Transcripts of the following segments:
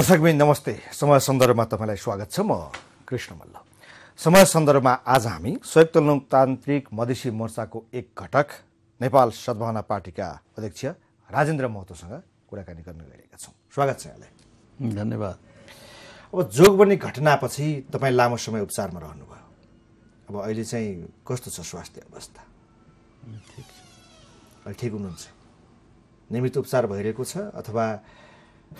दर्शकबिन नमस्ते समाज सन्दर्भमा तपाईँलाई स्वागत छ म कृष्ण मल्ल समाज सन्दर्भमा आज हामी संयुक्त लोकतान्त्रिक मधेसी मोर्चाको एक घटक नेपाल सद्भावना पार्टीका अध्यक्ष राजेन्द्र महतोसँग कुराकानी गर्न गइरहेका छौँ स्वागत छ यहाँलाई धन्यवाद अब जोगबनी घटनापछि तपाईँ लामो समय उपचारमा रहनुभयो अब अहिले चाहिँ कस्तो छ स्वास्थ्य अवस्था ठिक छ अहिले ठिक हुनुहुन्छ नियमित उपचार भइरहेको छ अथवा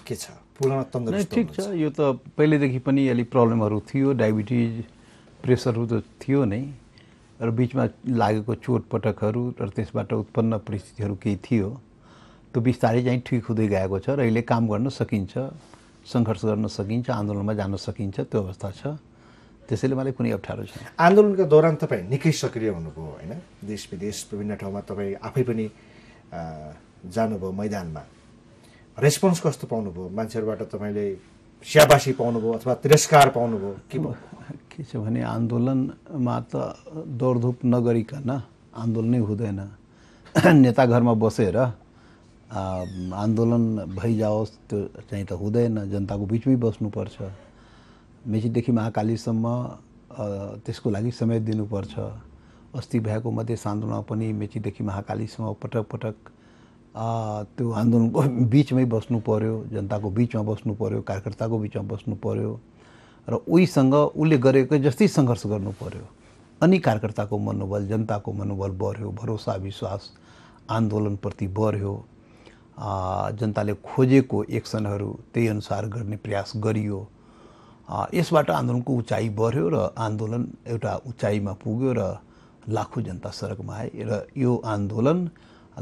के छ पूर्ण तन्दुरुस्त ठिक छ यो त पहिल्यैदेखि पनि अलिक प्रब्लमहरू थियो डायबिटिज प्रेसरहरू त थियो नै र बिचमा लागेको चोटपटकहरू र त्यसबाट उत्पन्न परिस्थितिहरू केही थियो त्यो बिस्तारै चाहिँ ठिक हुँदै गएको छ र अहिले काम गर्न सकिन्छ सङ्घर्ष गर्न सकिन्छ आन्दोलनमा जान सकिन्छ त्यो अवस्था छ त्यसैले मलाई कुनै अप्ठ्यारो छैन आन्दोलनको दौरान तपाईँ निकै सक्रिय हुनुभयो होइन देश विदेश विभिन्न ठाउँमा तपाईँ आफै पनि जानुभयो मैदानमा रेस्पोन्स कस्तो पाउनुभयो मान्छेहरूबाट तपाईँले स्याबासी पाउनुभयो अथवा तिरस्कार पाउनुभयो के के छ भने आन्दोलनमा त दौडधुप नगरिकन आन्दोलनै हुँदैन नेता घरमा बसेर आन्दोलन भइजाओस् त्यो चाहिँ त हुँदैन जनताको बिचमै बस्नुपर्छ मेचीदेखि महाकालीसम्म त्यसको लागि समय दिनुपर्छ अस्ति भएको मध्ये सान्द्रोमा पनि मेचीदेखि महाकालीसम्म पटक पटक त्यो आन्दोलनको बिचमै बस्नु पर्यो जनताको बिचमा बस्नु पर्यो कार्यकर्ताको बिचमा बस्नु पर्यो र उहीसँग उसले गरेको जस्तै सङ्घर्ष गर्नु पर्यो अनि कार्यकर्ताको मनोबल जनताको मनोबल बढ्यो भरोसा विश्वास आन्दोलनप्रति बढ्यो जनताले खोजेको एक्सनहरू त्यही अनुसार गर्ने प्रयास गरियो यसबाट आन्दोलनको उचाइ बढ्यो र आन्दोलन एउटा उचाइमा पुग्यो र लाखौँ जनता सडकमा आए र यो आन्दोलन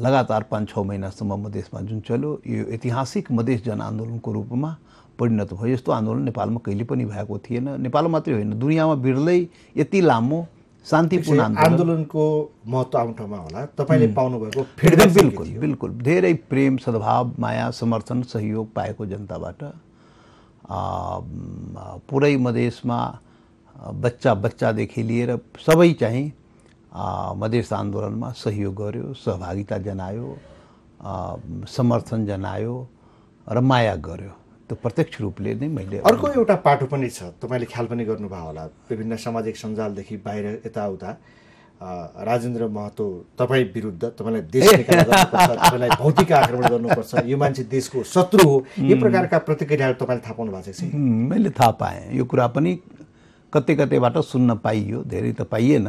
लगातार पाँच छ महिनासम्म मधेसमा जुन चल्यो यो ऐतिहासिक मधेस जनआन्दोलनको रूपमा परिणत भयो यस्तो आन्दोलन नेपालमा कहिले पनि भएको थिएन नेपाल मात्रै होइन दुनियाँमा बिरलै यति लामो शान्तिपूर्ण आन्दोलनको महत्त्व आउने ठाउँमा होला तपाईँले पाउनुभएको फिडब्याक बिल्कुल बिल्कुल धेरै प्रेम सद्भाव माया समर्थन सहयोग पाएको जनताबाट पुरै मधेसमा बच्चा बच्चादेखि लिएर सबै चाहिँ मधेस आन्दोलनमा सहयोग गर्यो सहभागिता जनायो समर्थन जनायो र माया गर्यो त्यो प्रत्यक्ष रूपले नै मैले अर्को एउटा पाटो पनि छ तपाईँले ख्याल पनि गर्नुभयो होला विभिन्न सामाजिक सञ्जालदेखि बाहिर यताउता राजेन्द्र महतो तपाईँ विरुद्ध तपाईँलाई देश तपाईँलाई भौतिक आक्रमण गर्नुपर्छ यो मान्छे देशको शत्रु हो यो प्रकारका प्रतिक्रियाहरू तपाईँले थाहा पाउनु भएको छ मैले थाहा पाएँ यो कुरा पनि कतै कतैबाट सुन्न पाइयो धेरै त पाइएन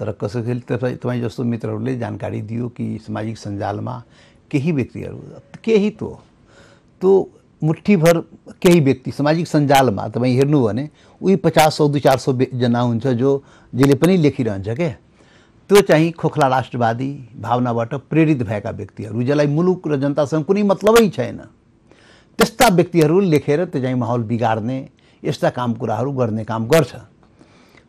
तर कसैले तपाईँ तपाईँ जस्तो मित्रहरूले जानकारी दियो कि सामाजिक सञ्जालमा केही व्यक्तिहरू केही त त्यो मुठीभर केही व्यक्ति सामाजिक सञ्जालमा तपाईँ हेर्नु भने उही पचास सौ दुई चार सौजना हुन्छ जो जसले पनि लेखिरहन्छ क्या त्यो चाहिँ खोखला राष्ट्रवादी भावनाबाट प्रेरित भएका व्यक्तिहरू जसलाई मुलुक र जनतासँग कुनै मतलबै छैन त्यस्ता व्यक्तिहरू लेखेर त्यो चाहिँ माहौल बिगार्ने यस्ता काम कुराहरू गर्ने काम गर्छ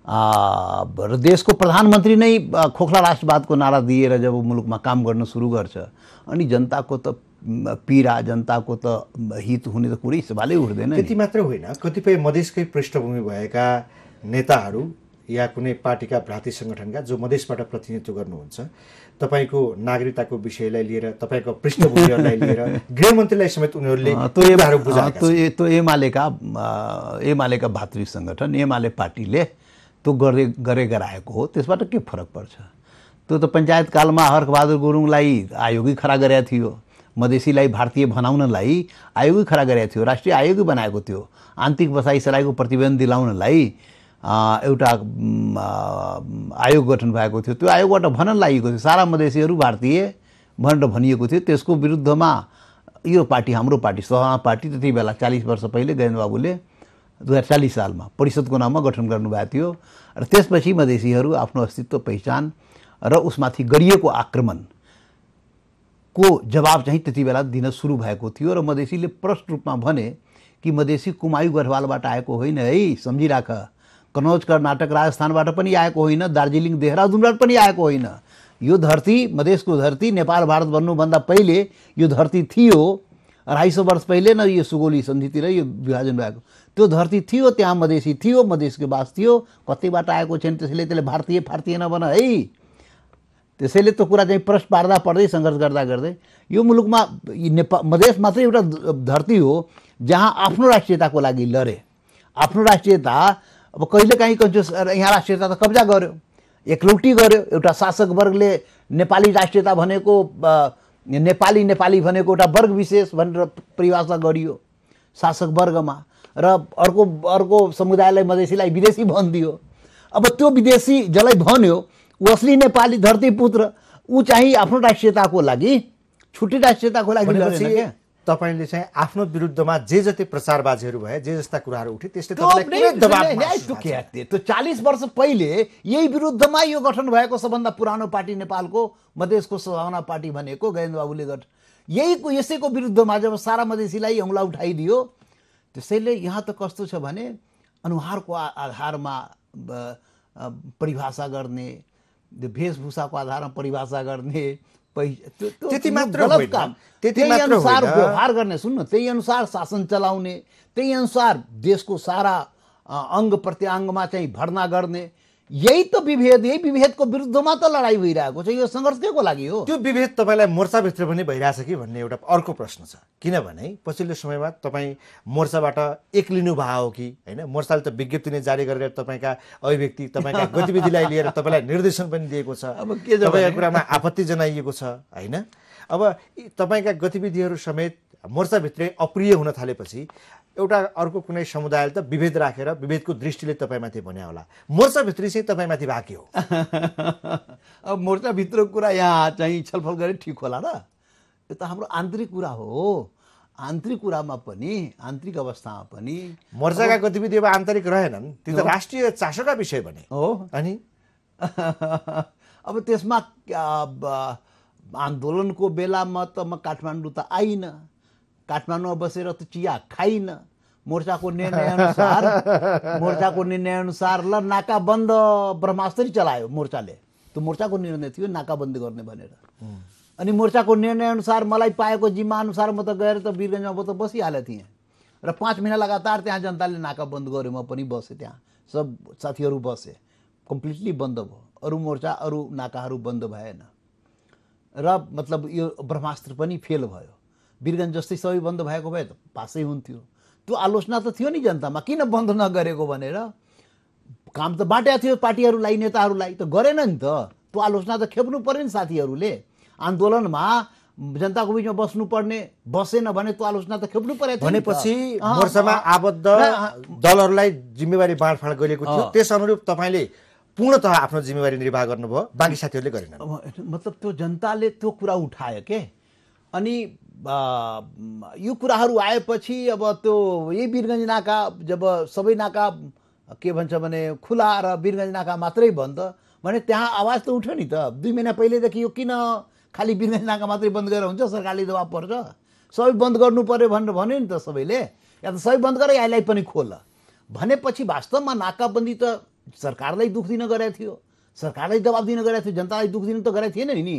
र देशको प्रधानमन्त्री नै खोखला राष्ट्रवादको नारा दिएर जब मुलुकमा काम गर्न सुरु गर्छ अनि जनताको त पीडा जनताको त हित हुने त कुरै सवालै उठ्दैन त्यति मात्र होइन कतिपय मधेसकै पृष्ठभूमि भएका नेताहरू या कुनै पार्टीका भ्राती सङ्गठनका जो मधेसबाट प्रतिनिधित्व गर्नुहुन्छ तपाईँको नागरिकताको विषयलाई लिएर तपाईँको पृष्ठभूमिलाई लिएर गृहमन्त्रीलाई समेत उनीहरूले एमालेका एमालेका भातृ सङ्गठन एमाले पार्टीले त्यो गरे गरे गराएको हो त्यसबाट के फरक पर्छ त्यो त कालमा हर्कबहादुर गुरुङलाई आयोगै खडा गरेका थियो मधेसीलाई भारतीय बनाउनलाई आयोगै खडा गरेका थियो राष्ट्रिय आयोगै बनाएको थियो आन्तरिक सराईको प्रतिवेदन दिलाउनलाई एउटा आयोग गठन भएको थियो त्यो आयोगबाट भन लागेको थियो सारा मधेसीहरू भारतीय भनेर भनिएको थियो त्यसको विरुद्धमा यो पार्टी हाम्रो पार्टी सहा पार्टी त्यति बेला चालिस वर्ष पहिले गजेन्द्र दुई हजार चालिस सालमा परिषदको नाममा गठन गर्नुभएको थियो र त्यसपछि मधेसीहरू आफ्नो अस्तित्व पहिचान र उसमाथि गरिएको आक्रमणको जवाब चाहिँ त्यति बेला दिन सुरु भएको थियो र मधेसीले प्रष्ट रूपमा भने कि मधेसी कुमायु गढवालबाट आएको होइन है सम्झिराख कनौज कर्नाटक राजस्थानबाट पनि आएको होइन दार्जिलिङ देहरादुनबाट पनि आएको होइन यो धरती मधेसको धरती नेपाल भारत बन्नुभन्दा पहिले यो धरती थियो अढाई सौ वर्ष पहिले न यो सुगोली सन्धितिर यो विभाजन भएको त्यो धरती थियो त्यहाँ मधेसी थियो मधेसको बास थियो कतिबाट आएको छैन त्यसैले त्यसले भारतीय फारतीय भन है त्यसैले त्यो कुरा चाहिँ प्रश्न पार्दा पर्दै सङ्घर्ष गर्दा गर्दै यो मुलुकमा नेपाल मधेस मात्रै एउटा धरती हो जहाँ आफ्नो राष्ट्रियताको लागि लडे आफ्नो राष्ट्रियता अब कहिलेकाहीँ कन्सियस यहाँ राष्ट्रियता त कब्जा गर्यो एकलौटी गर्यो एउटा शासकवर्गले नेपाली राष्ट्रियता भनेको नेपाली नेपाली भनेको एउटा वर्ग विशेष भनेर परिभाषा गरियो शासक वर्गमा र अर्को अर्को समुदायलाई मधेसीलाई विदेशी भनिदियो अब त्यो विदेशी जसलाई भन्यो असली नेपाली धरती पुत्र ऊ चाहिँ आफ्नो राष्ट्रियताको लागि छुट्टी राष्ट्रियताको लागि तपाईँले चाहिँ आफ्नो विरुद्धमा जे जति प्रचारबाजीहरू भए जे जस्ता कुराहरू उठे त्यसले त्यो चालिस वर्ष पहिले यही विरुद्धमा यो गठन भएको सबभन्दा पुरानो पार्टी नेपालको मधेसको सभावना पार्टी भनेको गयन्द बाबुले गठ यही यसैको विरुद्धमा जब सारा मधेसीलाई औँला उठाइदियो त्यसैले यहाँ त कस्तो छ भने अनुहारको आधारमा परिभाषा गर्ने वेशभूषाको आधारमा परिभाषा गर्ने त्यति मात्र काम त्यही अनुसार व्यवहार गर्ने सुन्न त्यही अनुसार शासन चलाउने त्यही अनुसार देशको सारा अङ्ग प्रत्याङ्गमा चाहिँ भर्ना गर्ने यही त विभेद यही विभेदको विरुद्धमा त लडाइँ भइरहेको छ यो सङ्घर्ष के लागि हो त्यो विभेद तपाईँलाई मोर्चाभित्र पनि भइरहेछ कि भन्ने एउटा अर्को प्रश्न छ किनभने पछिल्लो समयमा तपाईँ मोर्चाबाट एक्लिनु हो कि होइन मोर्चाले त विज्ञप्ति नै जारी गरेर तपाईँका अभिव्यक्ति तपाईँका गतिविधिलाई लिएर तपाईँलाई निर्देशन पनि दिएको छ अब के तपाईँको कुरामा आपत्ति जनाइएको छ होइन अब तपाईँका गतिविधिहरू समेत मोर्चाभित्रै अप्रिय हुन थालेपछि एउटा अर्को कुनै समुदायले त विभेद राखेर रा, विभेदको दृष्टिले तपाईँमाथि भन्यो होला मोर्चाभित्री चाहिँ तपाईँमाथि बाँकी हो अब मोर्चाभित्रको कुरा यहाँ चाहिँ छलफल गरे ठिक होला र यो त हाम्रो आन्तरिक कुरा हो आन्तरिक कुरामा पनि आन्तरिक अवस्थामा पनि मोर्चाका गतिविधि अब आन्तरिक रहेनन् त्यो त राष्ट्रिय चासोका विषय भने हो अनि अब त्यसमा आन्दोलनको बेलामा त म काठमाडौँ त आइनँ काठमाडौँमा बसेर त चिया खाइन मोर्चाको निर्णयअनुसार मोर्चाको निर्णयअनुसार ल नाका बन्द ब्रह्मास्त्री चलायो मोर्चाले त्यो मोर्चाको निर्णय थियो बन्द गर्ने भनेर अनि मोर्चाको निर्णयअनुसार मलाई पाएको जिम्मा अनुसार म त गएर त वीरगन्जमा म त बसिहालेको थिएँ र पाँच महिना लगातार त्यहाँ जनताले नाका बन्द गऱ्यो म पनि बसेँ त्यहाँ सब साथीहरू बसेँ कम्प्लिटली बन्द भयो अरू मोर्चा अरू नाकाहरू बन्द भएन र मतलब यो ब्रह्मास्त्र पनि फेल भयो बिरगन्ज जस्तै सबै बन्द भएको भए त पासै हुन्थ्यो त्यो आलोचना त थियो नि जनतामा किन बन्द नगरेको भनेर काम त बाँटेको थियो पार्टीहरूलाई नेताहरूलाई त गरेन नि त त्यो आलोचना त खेप्नु पऱ्यो नि साथीहरूले आन्दोलनमा जनताको बिचमा बस्नुपर्ने बसेन भने त्यो आलोचना त खेप्नु पर्यो भनेपछि मोर्चामा आबद्ध दलहरूलाई जिम्मेवारी बाँडफाँड गरिएको थियो त्यस अनुरूप तपाईँले पूर्णतः आफ्नो जिम्मेवारी निर्वाह गर्नुभयो बाँकी साथीहरूले गरेन मतलब त्यो जनताले त्यो कुरा उठायो के अनि यो कुराहरू आएपछि अब त्यो यही बिरगन्ज नाका जब सबै नाका के भन्छ भने खुला र बिरगन्ज नाका मात्रै बन्द भने त्यहाँ आवाज त उठ्यो नि त दुई महिना पहिल्यैदेखि यो किन खालि बिरगन्ज नाका मात्रै बन्द गरेर हुन्छ सरकारले दबाब पर्छ सबै बन्द गर्नु पऱ्यो भनेर भन्यो नि त सबैले या त सबै बन्द गरे यसलाई पनि खोल भनेपछि वास्तवमा नाकाबन्दी त सरकारलाई दुख दिन गराएको थियो सरकारलाई दबाब दिन गराएको थियो जनतालाई दुख दिन त गराएको थिएन नि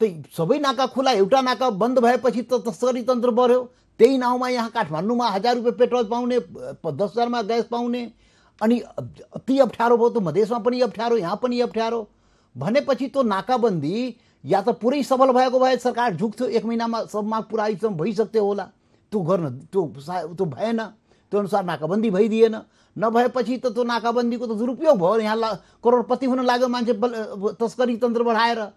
त्यही सबै नाका खुला एउटा नाका बन्द भएपछि त तस्करी तन्त्र बढ्यो त्यही नाउँमा यहाँ काठमाडौँमा हजार रुपियाँ पेट्रोल पाउने दस हजारमा ग्यास पाउने अनि अति अप्ठ्यारो भयो त मधेसमा पनि अप्ठ्यारो यहाँ पनि अप्ठ्यारो भनेपछि त्यो नाकाबन्दी या त पुरै सफल भएको भए सरकार झुक्थ्यो एक महिनामा माग पुरा एकदम भइसक्थ्यो होला त्यो गर्न त्यो त्यो भएन त्यो अनुसार नाकाबन्दी भइदिएन नभएपछि त त्यो नाकाबन्दीको त दुरुपयोग भयो यहाँ करोडपति हुन लाग्यो मान्छे तस्करी तन्त्र बढाएर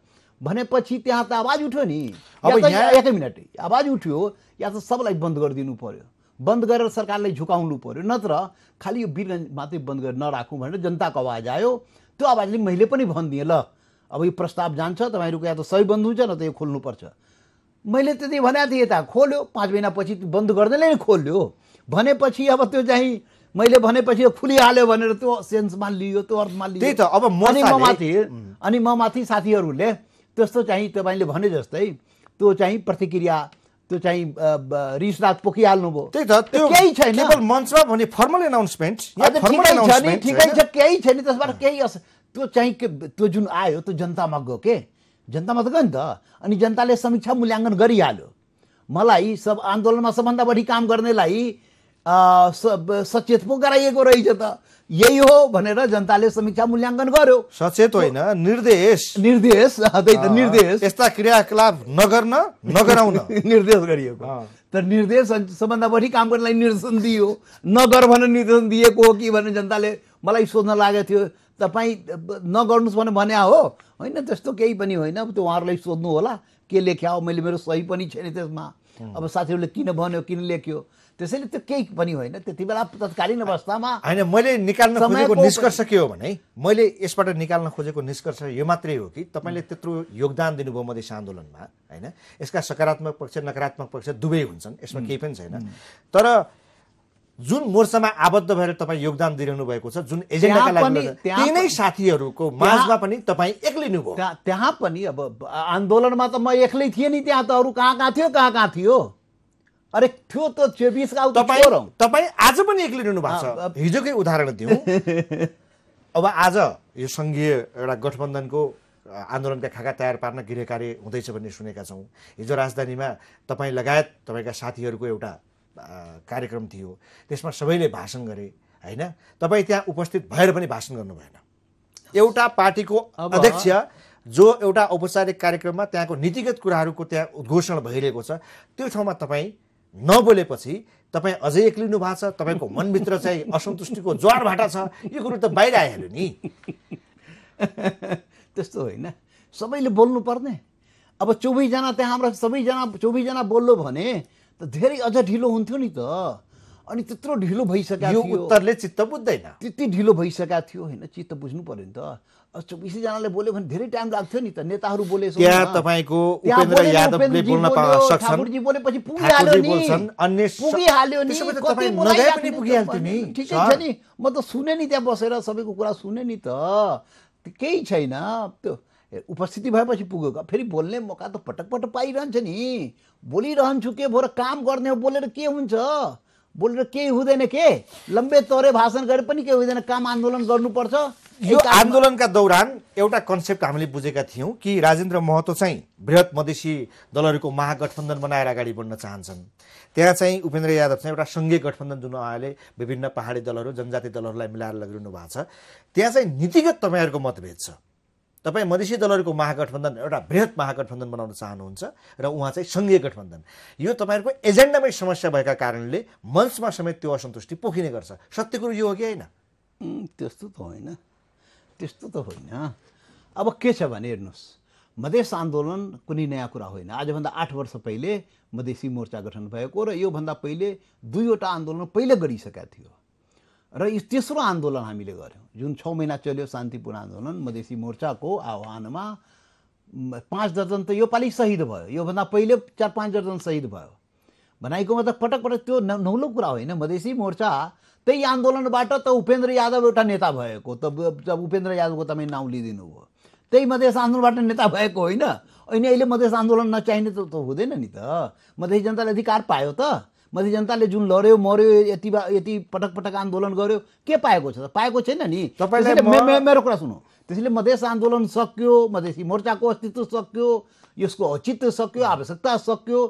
भनेपछि त्यहाँ त आवाज उठ्यो नि अब यहाँ एकै मिनट आवाज उठ्यो या त सबलाई बन्द गरिदिनु पर्यो बन्द गरेर सरकारले झुकाउनु पर्यो नत्र खालि यो बिल मात्रै बन्द गरेर नराखौँ भनेर जनताको आवाज आयो त्यो आवाजले मैले पनि भनिदिएँ ल अब यो प्रस्ताव जान्छ तपाईँहरूको या त सबै बन्द हुन्छ न त यो खोल्नुपर्छ मैले त्यति भनेको थिएँ यता खोल्यो पाँच महिनापछि बन्द गर्दैले नि खोल्यो भनेपछि अब त्यो चाहिँ मैले भनेपछि खुलिहाल्यो भनेर त्यो सेन्समा लियो त्यो अर्थमा लियो त्यही त अब म माथि अनि म माथि साथीहरूले त्यस्तो चाहिँ तपाईँले भने जस्तै त्यो चाहिँ प्रतिक्रिया त्यो चाहिँ रिसराज पोखिहाल्नुभयो त्यही त केही छैन मञ्चमा भने फर्मल एनाउन्समेन्ट ठिकै छ केही छैन त्यसबाट केही त्यो चाहिँ त्यो जुन आयो त्यो जनतामा गयो के जनतामा त गयो नि त अनि जनताले समीक्षा मूल्याङ्कन गरिहाल्यो मलाई सब आन्दोलनमा सबभन्दा बढी काम गर्नेलाई सचेत पो गराइएको रहेछ त यही हो भनेर जनताले समीक्षा मूल्याङ्कन गर्यो सचेत होइन निर्देश निर्देश निर्देश यस्ता क्रियाकलाप नगर्न नगराउन निर्देश गरिएको तर निर्देश सबभन्दा बढी काम गर्नलाई निर्देशन दियो नगर भनेर निर्देशन दिएको हो कि भने जनताले मलाई सोध्न लागेको थियो तपाईँ नगर्नुहोस् भने भन्या हो होइन त्यस्तो केही पनि होइन अब त्यो उहाँहरूलाई सोध्नु होला के लेख्या हो मैले मेरो सही पनि छैन त्यसमा अब साथीहरूले किन भन्यो किन लेख्यो त्यसैले त्यो केही पनि होइन त्यति बेला तत्कालीन अवस्थामा होइन मैले निकाल्न खोजेको निष्कर्ष के हो भने मैले यसबाट निकाल्न खोजेको निष्कर्ष यो मात्रै हो कि तपाईँले त्यत्रो योगदान दिनुभयो मधेस आन्दोलनमा होइन यसका सकारात्मक पक्ष नकारात्मक पक्ष दुवै हुन्छन् यसमा केही पनि छैन तर जुन मोर्चामा आबद्ध भएर तपाईँ योगदान दिइरहनु भएको छ जुन एजेन्डाका लागि तिनै साथीहरूको माझमा पनि तपाईँ एक्लै नै त्यहाँ पनि अब आन्दोलनमा त म एक्लै थिएँ नि त्यहाँ त अरू कहाँ कहाँ थियो कहाँ कहाँ थियो अरे त्यो त चेबिसका तपाईँ आज पनि एक्लै रहनु भएको छ हिजोकै उदाहरण दिउँ अब आज यो सङ्घीय एउटा गठबन्धनको आन्दोलनका खाका तयार पार्न गृह कार्य हुँदैछ भन्ने सुनेका छौँ हिजो राजधानीमा तपाईँ लगायत तपाईँका साथीहरूको एउटा कार्यक्रम थियो त्यसमा सबैले भाषण गरे होइन तपाईँ त्यहाँ उपस्थित भएर पनि भाषण गर्नु भएन एउटा पार्टीको अध्यक्ष जो एउटा औपचारिक कार्यक्रममा त्यहाँको नीतिगत कुराहरूको त्यहाँ उद्घोषण भइरहेको छ त्यो ठाउँमा तपाईँ नबोलेपछि तपाईँ अझै एक्लिनु भएको छ तपाईँको मनभित्र चाहिँ असन्तुष्टिको ज्वार भाटा छ यो कुरो त बाहिर आइहाल्यो नि त्यस्तो होइन सबैले बोल्नु पर्ने अब चौबिसजना त्यहाँ हाम्रो सबैजना चौबिसजना बोल्नु भने त धेरै अझ ढिलो हुन्थ्यो नि त अनि त्यत्रो ढिलो भइसकेको थियो उत्तरले चित्त बुझ्दैन त्यति ढिलो भइसकेको थियो होइन चित्त बुझ्नु पऱ्यो नि त चौबिसैजनाले बोल्यो भने धेरै टाइम लाग्थ्यो नि त नेताहरू बोले त्यहाँ तपाईँको उपेन्द्र यादवले बोल्न सक्छन् बोलेपछि पुगिहाल्यो नि नि म त सुने नि त्यहाँ बसेर सबैको कुरा सुने नि त केही छैन त्यो उपस्थिति भएपछि पुगेको फेरि बोल्ने मौका त पटक पटक पाइरहन्छ नि बोलिरहन्छु के भएर काम गर्ने हो बोलेर के हुन्छ बोलेर केही हुँदैन के लम्बे तोरे भाषण गरे पनि केही हुँदैन काम आन्दोलन गर्नुपर्छ यो आन्दोलनका दौरान एउटा कन्सेप्ट हामीले बुझेका थियौँ कि राजेन्द्र महतो चाहिँ बृहत मधेसी दलहरूको महागठबन्धन बनाएर अगाडि बढ्न चाहन्छन् त्यहाँ चाहिँ उपेन्द्र यादव चाहिँ एउटा सङ्घीय गठबन्धन जुन उहाँले विभिन्न पहाडी दलहरू जनजाति दलहरूलाई मिलाएर लगिरहनु भएको छ त्यहाँ चाहिँ नीतिगत तपाईँहरूको मतभेद छ तपाईँ मधेसी दलहरूको महागठबन्धन एउटा बृहत महागठबन्धन बनाउन चाहनुहुन्छ र उहाँ चाहिँ सङ्घीय गठबन्धन यो तपाईँहरूको एजेन्डामै समस्या भएका कारणले मञ्चमा समेत त्यो असन्तुष्टि पोखिने गर्छ सत्य कुरो यो हो कि होइन त्यस्तो त होइन त्यस्तो त होइन अब के छ भने हेर्नुहोस् मधेस आन्दोलन कुनै नयाँ कुरा होइन आजभन्दा आठ वर्ष पहिले मधेसी मोर्चा गठन भएको र योभन्दा पहिले दुईवटा आन्दोलन पहिले गरिसकेका थियो र यो तेस्रो आन्दोलन हामीले गऱ्यौँ जुन छ महिना चल्यो शान्तिपूर्ण आन्दोलन मधेसी मोर्चाको आह्वानमा पाँच दर्जन त योपालि सहिद भयो योभन्दा पहिले चार पाँच दर्जन सहिद भयो भनाइको मतलब पटक पटक त्यो नौलो कुरा होइन मधेसी मोर्चा त्यही आन्दोलनबाट त उपेन्द्र यादव एउटा नेता भएको त उपेन्द्र यादवको तपाईँ नाउँ लिइदिनु भयो त्यही मधेस आन्दोलनबाट नेता भएको होइन अनि अहिले मधेस आन्दोलन नचाहिने त हुँदैन नि त मधेसी जनताले अधिकार पायो त मधेस जनताले जुन लड्यो मर्यो यति यति पटक पटक आन्दोलन गर्यो के पाएको छ त पाएको छैन नि तपाईँले मेरो कुरा सुन्नु त्यसैले मधेस आन्दोलन सक्यो मधेसी मोर्चाको अस्तित्व सक्यो यसको औचित्य सक्यो आवश्यकता सक्यो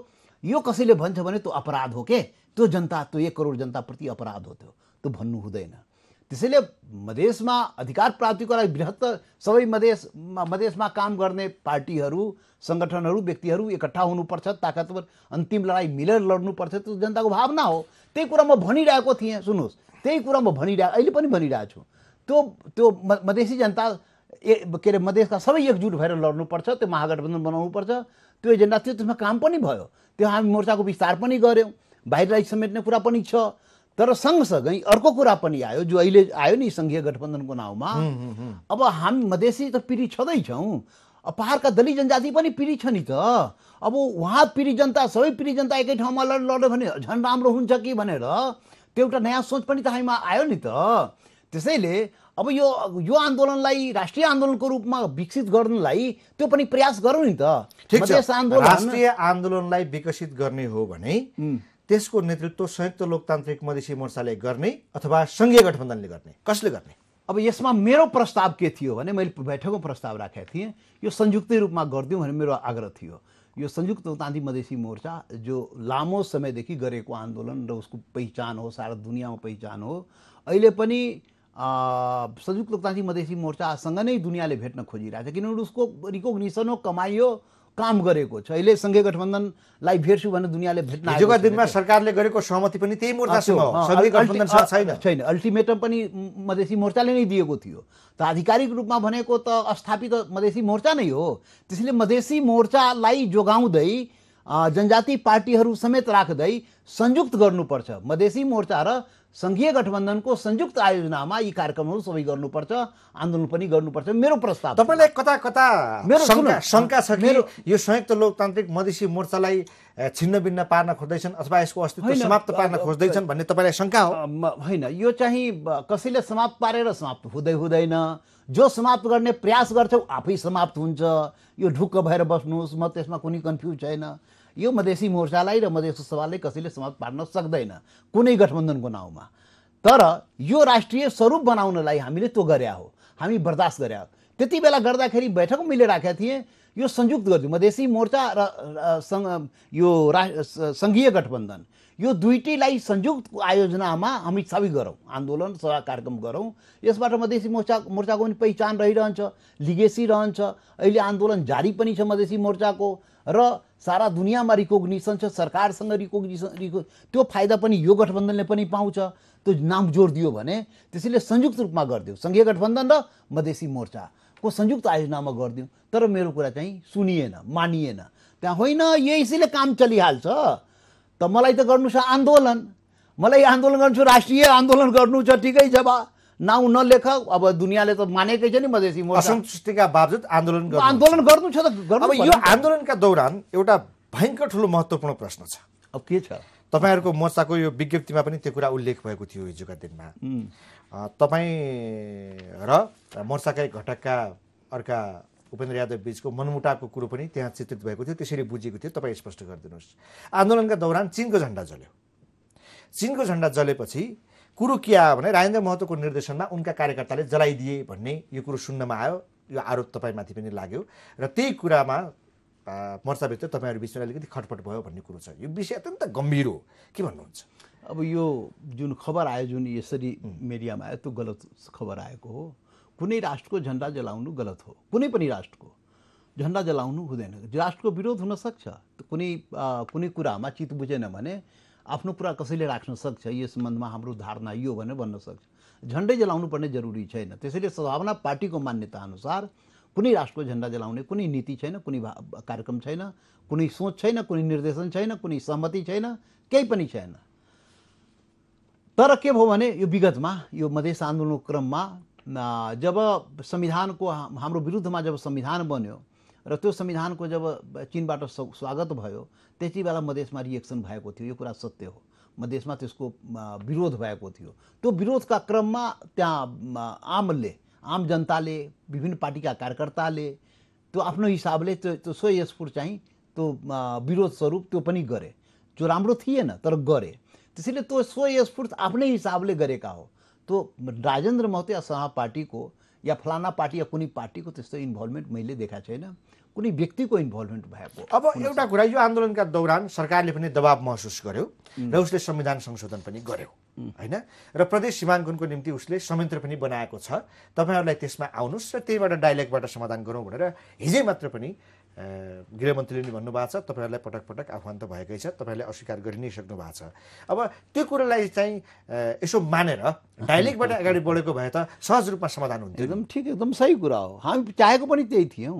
यो कसैले भन्छ भने त्यो अपराध हो के त्यो जनता त्यो एक करोड जनताप्रति अपराध हो त्यो त्यो भन्नु हुँदैन त्यसैले मधेसमा अधिकार प्राप्तिको लागि बृहत्त सबै मधेस मधेसमा काम गर्ने पार्टीहरू सङ्गठनहरू व्यक्तिहरू एकट्ठा हुनुपर्छ ताकतवर अन्तिम लडाइँ मिलेर लड्नुपर्छ त्यो जनताको भावना हो त्यही कुरा म भनिरहेको थिएँ सुन्नुहोस् त्यही कुरा म भनिरहेको अहिले पनि भनिरहेको छु त्यो त्यो मधेसी जनता ए के अरे मधेसका सबै एकजुट भएर लड्नुपर्छ त्यो महागठबन्धन बनाउनुपर्छ त्यो एजेन्डा त्यो त्यसमा काम पनि भयो त्यो हामी मोर्चाको विस्तार पनि गऱ्यौँ बाहिरलाई समेट्ने कुरा पनि छ तर सँगसँगै अर्को कुरा पनि आयो जो अहिले आयो नि सङ्घीय गठबन्धनको नाउँमा अब हामी मधेसी त पीडित छँदैछौँ अब पहाडका दलित जनजाति पनि पीडित छ नि त अब उहाँ पीडित जनता सबै पीडित जनता एकै ठाउँमा लड लड्यो भने झन् राम्रो हुन्छ कि भनेर त्यो एउटा नयाँ सोच पनि त हामीमा आयो नि त त्यसैले अब यो यो आन्दोलनलाई राष्ट्रिय आन्दोलनको रूपमा विकसित गर्नलाई त्यो पनि प्रयास गरौँ नि त ठिक छ राष्ट्रिय आन्दोलनलाई विकसित गर्ने हो भने त्यसको नेतृत्व संयुक्त लोकतान्त्रिक मधेसी मोर्चाले गर्ने अथवा सङ्घीय गठबन्धनले गर्ने कसले गर्ने अब यसमा मेरो प्रस्ताव के थियो भने मैले बैठकमा प्रस्ताव राखेको थिएँ यो संयुक्त रूपमा गरिदिउँ भने मेरो आग्रह थियो यो संयुक्त लोकतान्त्रिक मधेसी मोर्चा जो लामो समयदेखि गरेको आन्दोलन र उसको पहिचान हो सारा दुनियाँमा पहिचान हो अहिले पनि संयुक्त लोकतान्त्रिक मधेसी मोर्चासँग नै दुनियाँले भेट्न खोजिरहेको छ किनभने उसको रिकोग्निसन हो कमाइयो काम गरेको छ अहिले सङ्घीय गठबन्धनलाई भेट्छु भने दुनियाँले भेट्न हिजोका दिनमा सरकारले गरेको सहमति पनि त्यही मोर्चा छैन छैन अल्टिमेटम पनि मधेसी मोर्चाले नै दिएको थियो त आधिकारिक रूपमा भनेको त अस्थापित मधेसी मोर्चा नै हो त्यसैले मधेसी मोर्चालाई जोगाउँदै जनजाति पार्टीहरू समेत राख्दै संयुक्त गर्नुपर्छ मधेसी मोर्चा र सङ्घीय गठबन्धनको संयुक्त आयोजनामा यी कार्यक्रमहरू सबै गर्नुपर्छ आन्दोलन पनि गर्नुपर्छ मेरो प्रस्ताव तपाईँलाई कता कता मेरो शङ्का छ कि यो संयुक्त लोकतान्त्रिक मधेसी मोर्चालाई छिन्नभिन्न पार्न खोज्दैछन् अथवा यसको अस्तित्व समाप्त पार्न खोज्दैछन् भन्ने तपाईँलाई शङ्का हो होइन यो चाहिँ कसैले समाप्त पारेर समाप्त हुँदै हुँदैन जो समाप्त गर्ने प्रयास गर्छ आफै समाप्त हुन्छ यो ढुक्क भएर बस्नुहोस् म त्यसमा कुनै कन्फ्युज छैन यो मधेसी मोर्चालाई र मधेस सभालाई कसैले समाप्त पार्न सक्दैन कुनै गठबन्धनको नाउँमा तर यो राष्ट्रिय स्वरूप बनाउनलाई हामीले त्यो गरे हो हामी बर्दास्त गरे हो त्यति बेला गर्दाखेरि बैठक मिले राखेका थिएँ यो संयुक्त गरिदियो मधेसी मोर्चा र सङ्घ यो रा सङ्घीय गठबन्धन यो दुइटैलाई संयुक्त आयोजनामा हामी सबै गरौँ आन्दोलन सभा कार्यक्रम गरौँ यसबाट मधेसी मोर्चा मोर्चाको पनि पहिचान रहिरहन्छ लिगेसी रहन्छ अहिले आन्दोलन जारी पनि छ मधेसी मोर्चाको र सारा दुनियाँमा रिकोग्निसन छ सरकारसँग रिकोग्निसन रिको त्यो फाइदा पनि यो गठबन्धनले पनि पाउँछ त्यो नाम जोड दियो भने त्यसैले संयुक्त रूपमा गरिदियो सङ्घीय गठबन्धन र मधेसी मोर्चाको संयुक्त आयोजनामा गरिदिउँ तर मेरो कुरा चाहिँ सुनिएन मानिएन त्यहाँ होइन यसैले काम चलिहाल्छ मलाई त गर्नु छ आन्दोलन मलाई आन्दोलन गर्नु छ राष्ट्रिय आन्दोलन गर्नु छ ठिकै छ बा नाउँ नलेख अब दुनियाँले त मानेकै छ नि मधेसी असन्तुष्टिका बावजुद आन्दोलन आन्दोलन गर्नु छ त गर्नु अब यो आन्दोलनका दौरान एउटा भयङ्कर ठुलो महत्त्वपूर्ण प्रश्न छ अब के छ तपाईँहरूको मोर्चाको यो विज्ञप्तिमा पनि त्यो कुरा उल्लेख भएको थियो हिजोका दिनमा तपाईँ र मोर्चाकै घटकका अर्का उपेन्द्र यादव बीचको मनमुटावको कुरो पनि त्यहाँ चित्रित भएको थियो त्यसरी बुझेको थियो तपाईँ स्पष्ट गरिदिनुहोस् आन्दोलनका दौरान चिनको झन्डा जल्यो चिनको झन्डा जलेपछि कुरो के आयो भने राजेन्द्र महतोको निर्देशनमा उनका कार्यकर्ताले जलाइदिए भन्ने यो कुरो सुन्नमा आयो यो आरोप तपाईँमाथि पनि लाग्यो र त्यही कुरामा मोर्चाभित्र तपाईँहरू बिचमा अलिकति खटपट भयो भन्ने कुरो छ यो विषय अत्यन्त गम्भीर हो के भन्नुहुन्छ अब यो जुन खबर आयो जुन यसरी मिडियामा आयो त्यो गलत खबर आएको हो कुनै राष्ट्रको झन्डा जलाउनु गलत हो कुनै पनि राष्ट्रको झन्डा जलाउनु हुँदैन राष्ट्रको विरोध हुनसक्छ कुनै कुनै कुरामा चित बुझेन भने आफ्नो कुरा कसैले राख्न सक्छ यो सम्बन्धमा हाम्रो धारणा यो भनेर भन्न सक्छ झन्डै जलाउनु पर्ने जरुरी छैन त्यसैले सद्भावना पार्टीको मान्यता अनुसार कुनै राष्ट्रको झन्डा जलाउने कुनै नीति छैन कुनै कार्यक्रम छैन कुनै सोच छैन कुनै निर्देशन छैन कुनै सहमति छैन केही पनि छैन तर के भयो भने यो विगतमा यो मधेस आन्दोलनको क्रममा जब संविधानको हाम्रो विरुद्धमा जब संविधान बन्यो र त्यो संविधानको जब चिनबाट स्वागत भयो त्यति बेला मधेसमा रिएक्सन भएको थियो यो कुरा सत्य हो मधेसमा त्यसको विरोध भएको थियो त्यो विरोधका क्रममा त्यहाँ आमले आम जनताले विभिन्न पार्टीका कार्यकर्ताले त्यो आफ्नो हिसाबले त्यो त्यो स्वयस्फुर चाहिँ त्यो विरोध स्वरूप त्यो पनि गरे जो राम्रो थिएन तर गरे त्यसैले त्यो स्वयस्फूर्त आफ्नै हिसाबले गरेका हो तो राजेन्द्र महते असहा पार्टीको या फलाना पार्टी या कुनै पार्टीको त्यस्तो इन्भल्भमेन्ट मैले देखाएको छैन कुनै व्यक्तिको इन्भल्भमेन्ट भएको अब एउटा कुरा यो आन्दोलनका दौरान सरकारले पनि दबाब महसुस गर्यो र उसले संविधान संशोधन पनि गर्यो होइन र प्रदेश सीमाङ्कनको निम्ति उसले संयन्त्र पनि बनाएको छ तपाईँहरूलाई त्यसमा आउनुहोस् र त्यहीबाट डाइलेक्टबाट समाधान गरौँ भनेर हिजै मात्र पनि गृहमन्त्रीले नि भन्नुभएको छ तपाईँहरूलाई पटक पटक आह्वान त भएकै छ तपाईँहरूले अस्वीकार गरि नै सक्नु भएको छ अब त्यो कुरालाई चाहिँ यसो मानेर डाइलेक्टबाट अगाडि बढेको भए त सहज रूपमा समाधान हुन्थ्यो एकदम ठिक एकदम सही कुरा हो हामी चाहेको पनि त्यही थियौँ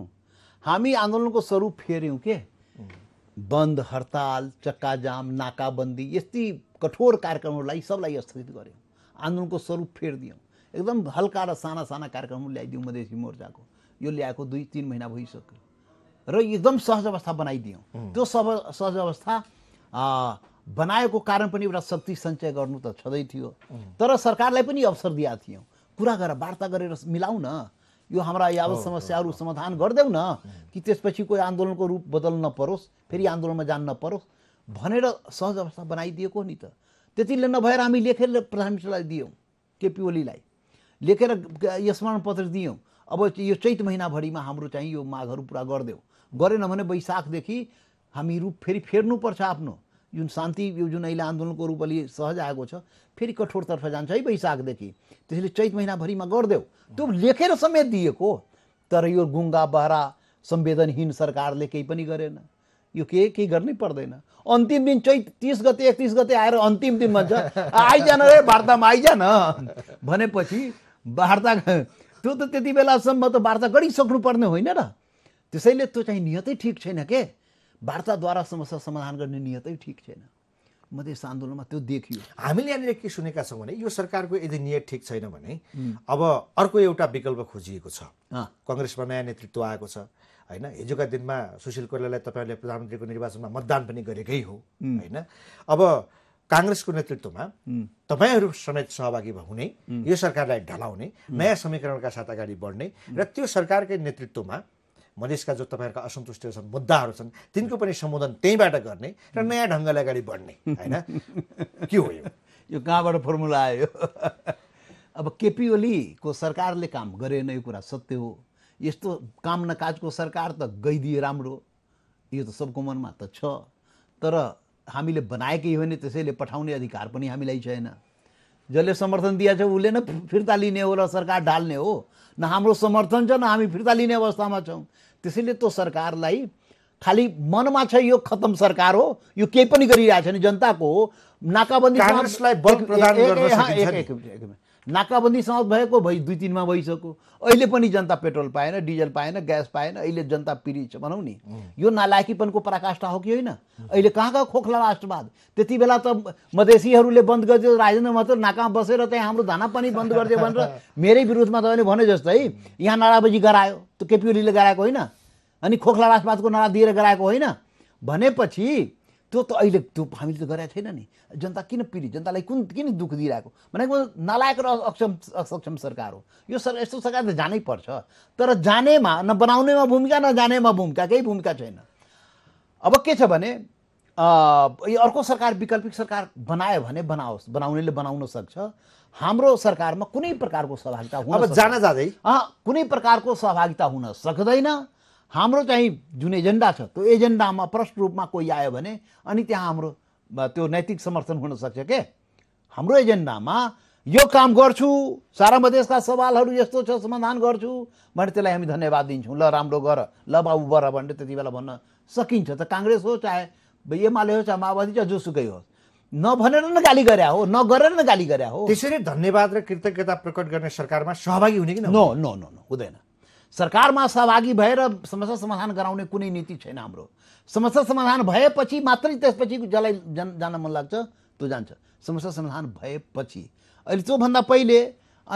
हामी आन्दोलनको स्वरूप फेऱ्यौँ के बन्द हडताल चक्काजाम नाकाबन्दी यस्तै कठोर कार्यक्रमहरूलाई सबलाई स्थगित गऱ्यौँ आन्दोलनको स्वरूप फेरिदियौँ एकदम हल्का र साना साना कार्यक्रमहरू ल्याइदिउँ मधेसी मोर्चाको यो ल्याएको दुई तिन महिना भइसक्यो र एकदम सहज अवस्था बनाइदियौँ त्यो सब सहज अवस्था बनाएको कारण पनि एउटा शक्ति सञ्चय गर्नु त छँदै थियो तर सरकारलाई पनि अवसर दिएका थियौँ कुरा गरेर वार्ता गरेर मिलाऊ न यो हाम्रा यावत समस्याहरू समाधान गरिदेऊ न कि त्यसपछि कोही आन्दोलनको रूप बदल्न नपरोस् फेरि आन्दोलनमा जान नपरोस् भनेर सहज अवस्था बनाइदिएको नि त त्यतिले नभएर हामी लेखेर प्रधानमन्त्रीलाई दियौँ केपी ओलीलाई लेखेर स्मरण पत्र दियौँ अब यो चैत महिनाभरिमा हाम्रो चाहिँ यो मागहरू पुरा गरिदेऊ गरेन भने वैशाखदेखि हामी रूप फेरि फेर्नुपर्छ आफ्नो जुन शान्ति यो जुन अहिले आन्दोलनको रूप अलि सहज आएको छ फेरि कठोरतर्फ जान्छ है वैशाखदेखि त्यसैले चैत महिनाभरिमा गरिदेऊ त्यो लेखेर समेत दिएको तर यो गुङ्गा बहरा संवेदनहीन सरकारले केही पनि गरेन यो के केही गर्नै पर्दैन अन्तिम दिन चैत तिस गते एकतिस गते आएर अन्तिम दिन भन्छ आइजान रे वार्तामा आइजान भनेपछि वार्ता त्यो त त्यति बेलासम्म त वार्ता गरिसक्नुपर्ने होइन र त्यसैले त्यो चाहिँ नियतै ठिक छैन के वार्ताद्वारा समस्या समाधान गर्ने नियतै ठिक छैन मधेस आन्दोलनमा त्यो देखियो हामीले यहाँनिर के सुनेका छौँ भने यो सरकारको यदि नियत ठिक छैन भने अब अर्को एउटा विकल्प खोजिएको छ कङ्ग्रेसमा नयाँ नेतृत्व आएको छ होइन हिजोका दिनमा सुशील कोइरालालाई तपाईँहरूले प्रधानमन्त्रीको निर्वाचनमा मतदान पनि गरेकै हो होइन अब काङ्ग्रेसको नेतृत्वमा तपाईँहरू समेत सहभागी हुने यो सरकारलाई ढलाउने नयाँ समीकरणका साथ अगाडि बढ्ने र त्यो सरकारकै नेतृत्वमा मधेसका जो तपाईँहरूका असन्तुष्टिहरू छन् मुद्दाहरू छन् तिनको पनि सम्बोधन त्यहीँबाट गर्ने र नयाँ ढङ्गले अगाडि बढ्ने होइन के हो यो यो कहाँबाट फर्मुला आयो अब केपी ओलीको सरकारले काम गरेन यो कुरा सत्य हो यस्तो काम नकाजको सरकार त गइदिए राम्रो यो त सबको मनमा त छ तर हामीले बनाएकै हो भने त्यसैले पठाउने अधिकार पनि हामीलाई छैन जसले समर्थन दिएछ उसले नै फिर्ता लिने हो र सरकार ढाल्ने हो न हाम्रो समर्थन छ न हामी फिर्ता लिने अवस्थामा छौँ त्यसैले त्यो सरकारलाई खालि मनमा छ यो खतम सरकार हो यो केही पनि गरिरहेको छैन जनताको नाकाबन्दी नाकाबन्दी समाप्त भएको भइ दुई तिनमा भइसक्यो अहिले पनि जनता पेट्रोल पाएन डिजल पाएन ग्यास पाएन अहिले जनता पिरी छ भनौँ नि यो नालायकीपनको पराकाष्ठा हो कि होइन अहिले कहाँ कहाँ खोखला राष्ट्रवाद त्यति बेला त मधेसीहरूले बन्द गरिदियो राजेन्द्र महतो नाकामा बसेर त्यहाँ हाम्रो धाना पनि बन्द गरिदियो भनेर मेरै विरोधमा तपाईँले भने जस्तै यहाँ नाराबाजी गरायो त्यो केपी ओलीले गराएको होइन अनि खोखला राष्ट्रवादको नारा दिएर गराएको होइन भनेपछि त्यो त अहिले त्यो हामीले त गरेका छैन नि जनता किन पीडित जनतालाई कुन किन दुःख दिइरहेको भनेको नलायक र अक्षम असक्षम सरकार हो यो सर यस्तो सरकार त जानै पर्छ तर जानेमा न बनाउनेमा भूमिका न जानेमा भूमिका केही भूमिका छैन अब के छ भने यो अर्को सरकार विकल्पिक सरकार बनायो भने बनाओस् बनाउनेले बनाउन सक्छ हाम्रो सरकारमा कुनै प्रकारको सहभागिता हुन अब जान जाँदै कुनै प्रकारको सहभागिता हुन सक्दैन हाम्रो चाहिँ जुन एजेन्डा छ त्यो एजेन्डामा प्रश्न रूपमा कोही आयो भने अनि त्यहाँ हाम्रो त्यो नैतिक समर्थन हुनसक्छ के हाम्रो एजेन्डामा यो काम गर्छु सारा मधेसका सवालहरू यस्तो छ समाधान गर्छु भने त्यसलाई हामी धन्यवाद दिन्छौँ ल राम्रो गर ल बाबु बर भनेर त्यति बेला भन्न सकिन्छ त काङ्ग्रेस हो चाहे एमाले हो चाहे माओवादी चाहे जोसुकै होस् नभनेर न गाली गरे हो नगरेर न गाली गरे हो त्यसरी धन्यवाद र कृतज्ञता प्रकट गर्ने सरकारमा सहभागी हुने कि नो नो नो हुँदैन सरकारमा सहभागी भएर समस्या समाधान गराउने कुनै नीति छैन हाम्रो समस्या समाधान भएपछि मात्रै त्यसपछि जसलाई जन जान मन लाग्छ त्यो जान्छ समस्या समाधान भएपछि अहिले त्योभन्दा पहिले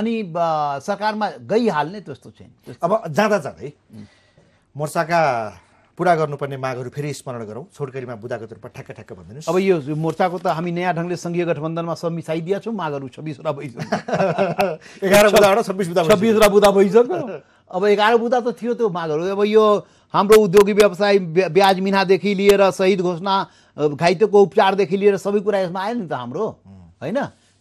अनि सरकारमा गइहाल्ने त्यस्तो छैन अब जाँदा जाँदै मोर्चाका पुरा गर्नुपर्ने मागहरू फेरि स्मरण गरौँ छोडकरीमा बुधाको रूपमा ठ्याक्क ठ्याक्क भन्दैन अब यो मोर्चाको त हामी नयाँ ढङ्गले सङ्घीय गठबन्धनमा सब मिसाइदिया छौँ मागहरू छब्बिसवटा भइसक्यो एघार बुदाबाट छब्बिस छब्बिसवटा बुदा भइसक्यो अब एघार बुँदा त थियो त्यो मागहरू अब यो हाम्रो उद्योगी व्यवसाय ब्याज मिनादेखि लिएर शहीद घोषणा घाइतेको उपचारदेखि लिएर सबै कुरा यसमा आयो नि त हाम्रो होइन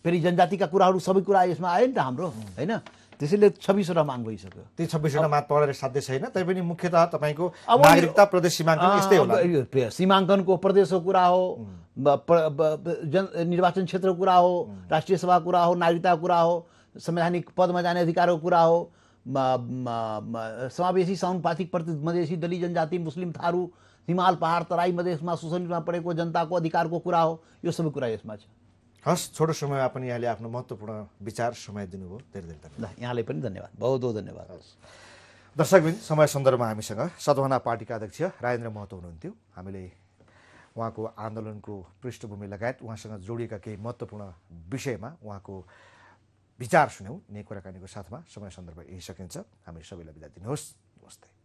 फेरि जनजातिका कुराहरू सबै कुरा यसमा आयो नि त हाम्रो होइन त्यसैले छब्बिसवटा माग भइसक्यो त्यही छब्बिसवटा माग पढेर साध्य छैन तैपनि मुख्यतः तपाईँको नागरिकता प्रदेश सीमाङ्कन यस्तै होला सीमाङ्कनको प्रदेशको कुरा हो जन निर्वाचन क्षेत्रको कुरा हो राष्ट्रिय सभाको कुरा हो नागरिकताको कुरा हो संवैधानिक पदमा जाने अधिकारको कुरा हो समावेशी साउनुपाथिक प्रति मधेसी दलित जनजाति मुस्लिम थारू हिमाल पहाड तराई मधेसमा शोषणमा परेको जनताको अधिकारको कुरा हो यो सबै कुरा यसमा छ हस् छोटो समयमा पनि यहाँले आफ्नो महत्त्वपूर्ण विचार समय दिनुभयो धेरै धेरै धन्यवाद यहाँलाई पनि धन्यवाद बहुत बहुत धन्यवाद हस् दर्शकबिन समय सन्दर्भमा हामीसँग सद्भावना पार्टीका अध्यक्ष राजेन्द्र महतो हुनुहुन्थ्यो हामीले उहाँको आन्दोलनको पृष्ठभूमि लगायत उहाँसँग जोडिएका केही महत्त्वपूर्ण विषयमा उहाँको विचार सुन्यौँ नै कुराकानीको साथमा समय सन्दर्भ यही सकिन्छ हामी सबैलाई बिदा दिनुहोस् नमस्ते